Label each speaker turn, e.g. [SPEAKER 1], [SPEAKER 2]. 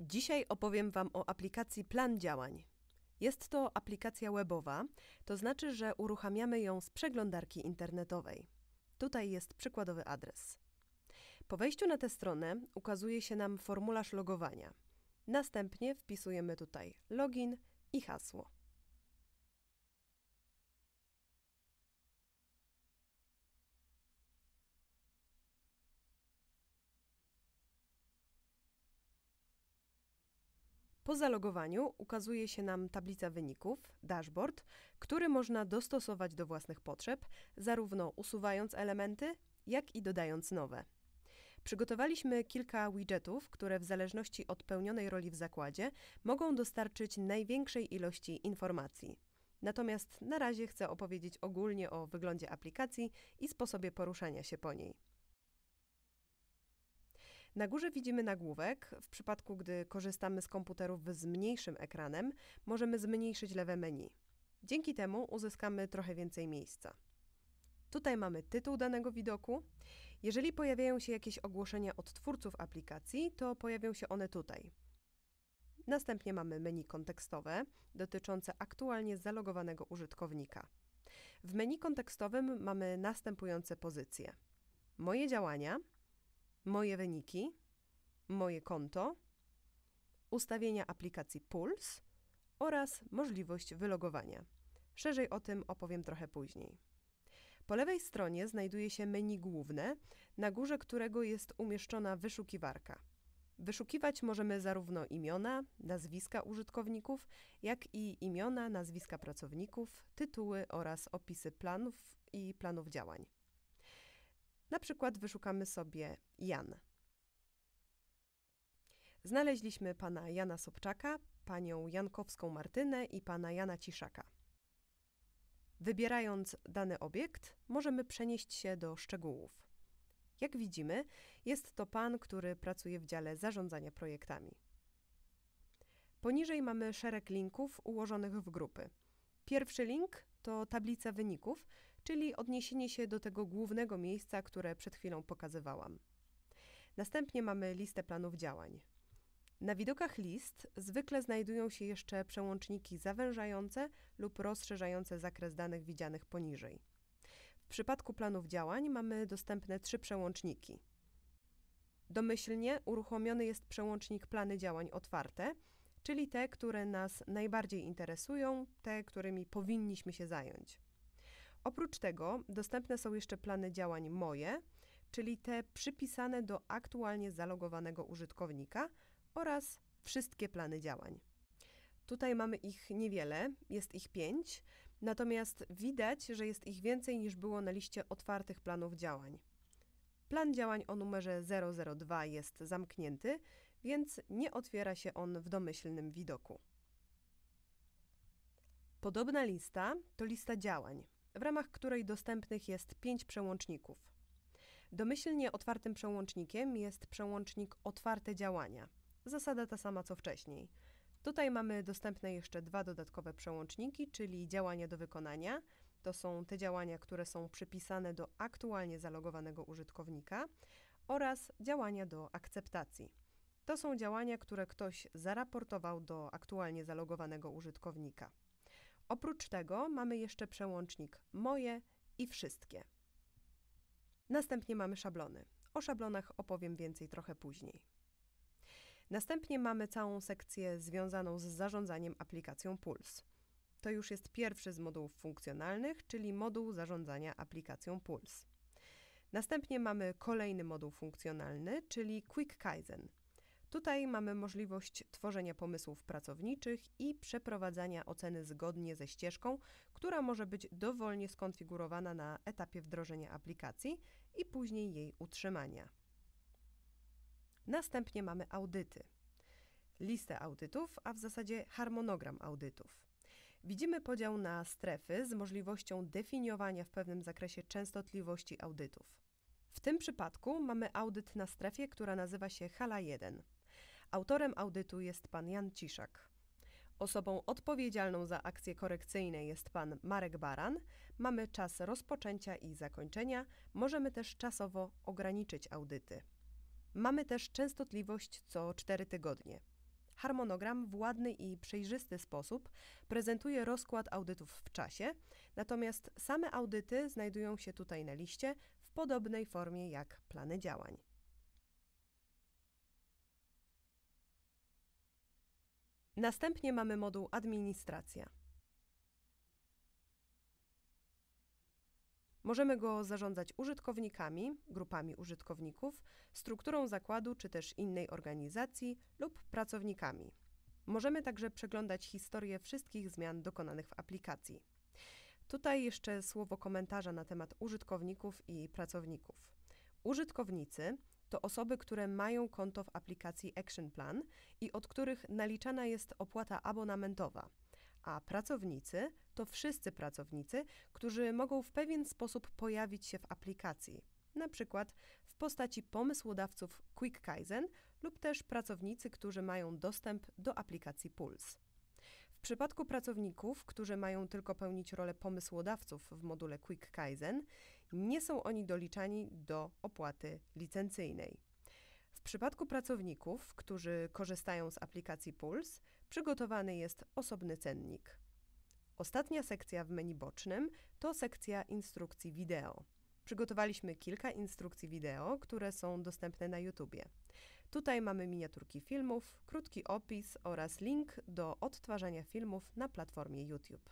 [SPEAKER 1] Dzisiaj opowiem Wam o aplikacji Plan Działań. Jest to aplikacja webowa, to znaczy, że uruchamiamy ją z przeglądarki internetowej. Tutaj jest przykładowy adres. Po wejściu na tę stronę ukazuje się nam formularz logowania. Następnie wpisujemy tutaj login i hasło. Po zalogowaniu ukazuje się nam tablica wyników, dashboard, który można dostosować do własnych potrzeb, zarówno usuwając elementy, jak i dodając nowe. Przygotowaliśmy kilka widgetów, które w zależności od pełnionej roli w zakładzie mogą dostarczyć największej ilości informacji. Natomiast na razie chcę opowiedzieć ogólnie o wyglądzie aplikacji i sposobie poruszania się po niej. Na górze widzimy nagłówek. W przypadku, gdy korzystamy z komputerów z mniejszym ekranem, możemy zmniejszyć lewe menu. Dzięki temu uzyskamy trochę więcej miejsca. Tutaj mamy tytuł danego widoku. Jeżeli pojawiają się jakieś ogłoszenia od twórców aplikacji, to pojawią się one tutaj. Następnie mamy menu kontekstowe dotyczące aktualnie zalogowanego użytkownika. W menu kontekstowym mamy następujące pozycje: Moje działania, moje wyniki, moje konto, ustawienia aplikacji Puls oraz możliwość wylogowania. Szerzej o tym opowiem trochę później. Po lewej stronie znajduje się menu główne, na górze którego jest umieszczona wyszukiwarka. Wyszukiwać możemy zarówno imiona, nazwiska użytkowników, jak i imiona, nazwiska pracowników, tytuły oraz opisy planów i planów działań. Na przykład wyszukamy sobie Jan. Znaleźliśmy pana Jana Sobczaka, panią Jankowską Martynę i pana Jana Ciszaka. Wybierając dany obiekt, możemy przenieść się do szczegółów. Jak widzimy, jest to pan, który pracuje w dziale zarządzania projektami. Poniżej mamy szereg linków ułożonych w grupy. Pierwszy link to tablica wyników, czyli odniesienie się do tego głównego miejsca, które przed chwilą pokazywałam. Następnie mamy listę planów działań. Na widokach list zwykle znajdują się jeszcze przełączniki zawężające lub rozszerzające zakres danych widzianych poniżej. W przypadku planów działań mamy dostępne trzy przełączniki. Domyślnie uruchomiony jest przełącznik plany działań otwarte, czyli te, które nas najbardziej interesują, te, którymi powinniśmy się zająć. Oprócz tego dostępne są jeszcze plany działań moje, czyli te przypisane do aktualnie zalogowanego użytkownika oraz wszystkie plany działań. Tutaj mamy ich niewiele, jest ich pięć, natomiast widać, że jest ich więcej niż było na liście otwartych planów działań. Plan działań o numerze 002 jest zamknięty więc nie otwiera się on w domyślnym widoku. Podobna lista to lista działań, w ramach której dostępnych jest pięć przełączników. Domyślnie otwartym przełącznikiem jest przełącznik otwarte działania. Zasada ta sama co wcześniej. Tutaj mamy dostępne jeszcze dwa dodatkowe przełączniki, czyli działania do wykonania. To są te działania, które są przypisane do aktualnie zalogowanego użytkownika oraz działania do akceptacji. To są działania, które ktoś zaraportował do aktualnie zalogowanego użytkownika. Oprócz tego mamy jeszcze przełącznik moje i wszystkie. Następnie mamy szablony. O szablonach opowiem więcej trochę później. Następnie mamy całą sekcję związaną z zarządzaniem aplikacją Puls. To już jest pierwszy z modułów funkcjonalnych, czyli moduł zarządzania aplikacją Puls. Następnie mamy kolejny moduł funkcjonalny, czyli Quick Kaizen – Tutaj mamy możliwość tworzenia pomysłów pracowniczych i przeprowadzania oceny zgodnie ze ścieżką, która może być dowolnie skonfigurowana na etapie wdrożenia aplikacji i później jej utrzymania. Następnie mamy audyty. Listę audytów, a w zasadzie harmonogram audytów. Widzimy podział na strefy z możliwością definiowania w pewnym zakresie częstotliwości audytów. W tym przypadku mamy audyt na strefie, która nazywa się Hala 1. Autorem audytu jest pan Jan Ciszak. Osobą odpowiedzialną za akcje korekcyjne jest pan Marek Baran. Mamy czas rozpoczęcia i zakończenia. Możemy też czasowo ograniczyć audyty. Mamy też częstotliwość co 4 tygodnie. Harmonogram w ładny i przejrzysty sposób prezentuje rozkład audytów w czasie, natomiast same audyty znajdują się tutaj na liście w podobnej formie jak plany działań. Następnie mamy moduł Administracja. Możemy go zarządzać użytkownikami, grupami użytkowników, strukturą zakładu czy też innej organizacji lub pracownikami. Możemy także przeglądać historię wszystkich zmian dokonanych w aplikacji. Tutaj jeszcze słowo komentarza na temat użytkowników i pracowników. Użytkownicy to osoby, które mają konto w aplikacji Action Plan i od których naliczana jest opłata abonamentowa. A pracownicy to wszyscy pracownicy, którzy mogą w pewien sposób pojawić się w aplikacji. Na przykład w postaci pomysłodawców Quick Kaizen lub też pracownicy, którzy mają dostęp do aplikacji Puls przypadku pracowników, którzy mają tylko pełnić rolę pomysłodawców w module Quick Kaizen, nie są oni doliczani do opłaty licencyjnej. W przypadku pracowników, którzy korzystają z aplikacji Puls, przygotowany jest osobny cennik. Ostatnia sekcja w menu bocznym to sekcja instrukcji wideo. Przygotowaliśmy kilka instrukcji wideo, które są dostępne na YouTube. Tutaj mamy miniaturki filmów, krótki opis oraz link do odtwarzania filmów na platformie YouTube.